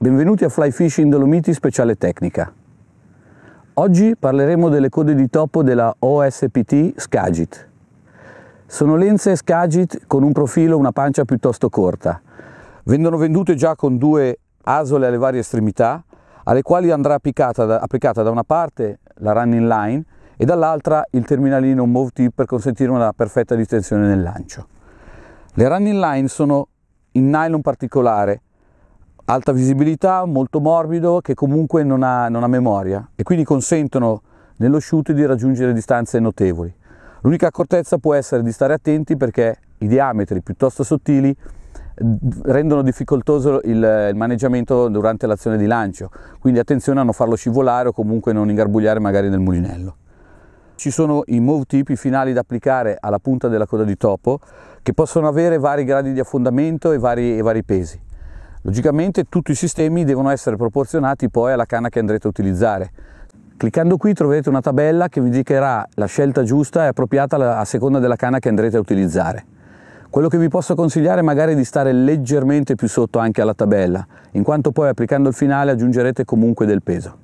Benvenuti a Fly Fishing Dolomiti Speciale Tecnica. Oggi parleremo delle code di topo della OSPT Skagit. Sono lenze Skagit con un profilo e una pancia piuttosto corta. Vengono vendute già con due asole alle varie estremità, alle quali andrà applicata, applicata da una parte la running line e dall'altra il terminalino move tip per consentire una perfetta distensione nel lancio. Le running line sono in nylon particolare alta visibilità, molto morbido, che comunque non ha, non ha memoria e quindi consentono nello shoot di raggiungere distanze notevoli. L'unica accortezza può essere di stare attenti perché i diametri piuttosto sottili rendono difficoltoso il, il maneggiamento durante l'azione di lancio, quindi attenzione a non farlo scivolare o comunque non ingarbugliare magari nel mulinello. Ci sono i move tip, i finali da applicare alla punta della coda di topo, che possono avere vari gradi di affondamento e vari, e vari pesi. Logicamente tutti i sistemi devono essere proporzionati poi alla canna che andrete a utilizzare. Cliccando qui troverete una tabella che vi indicherà la scelta giusta e appropriata a seconda della canna che andrete a utilizzare. Quello che vi posso consigliare è magari di stare leggermente più sotto anche alla tabella, in quanto poi applicando il finale aggiungerete comunque del peso.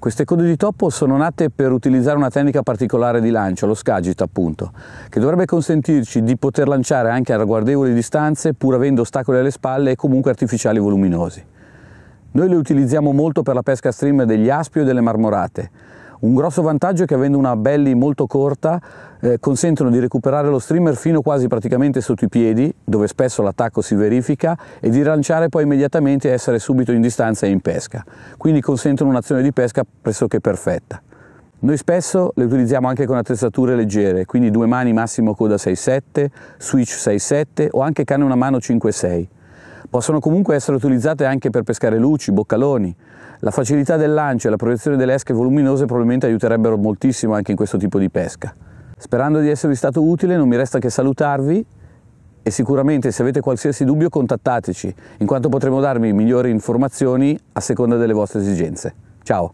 Queste code di topo sono nate per utilizzare una tecnica particolare di lancio, lo scagit appunto, che dovrebbe consentirci di poter lanciare anche a ragguardevoli distanze pur avendo ostacoli alle spalle e comunque artificiali voluminosi. Noi le utilizziamo molto per la pesca stream degli aspi e delle marmorate, un grosso vantaggio è che avendo una belly molto corta eh, consentono di recuperare lo streamer fino quasi praticamente sotto i piedi, dove spesso l'attacco si verifica, e di rilanciare poi immediatamente e essere subito in distanza e in pesca. Quindi consentono un'azione di pesca pressoché perfetta. Noi spesso le utilizziamo anche con attrezzature leggere, quindi due mani massimo coda 6-7, switch 6-7 o anche cane una mano 5-6. Possono comunque essere utilizzate anche per pescare luci, boccaloni. La facilità del lancio e la proiezione delle esche voluminose probabilmente aiuterebbero moltissimo anche in questo tipo di pesca. Sperando di esservi stato utile non mi resta che salutarvi e sicuramente se avete qualsiasi dubbio contattateci, in quanto potremo darvi migliori informazioni a seconda delle vostre esigenze. Ciao!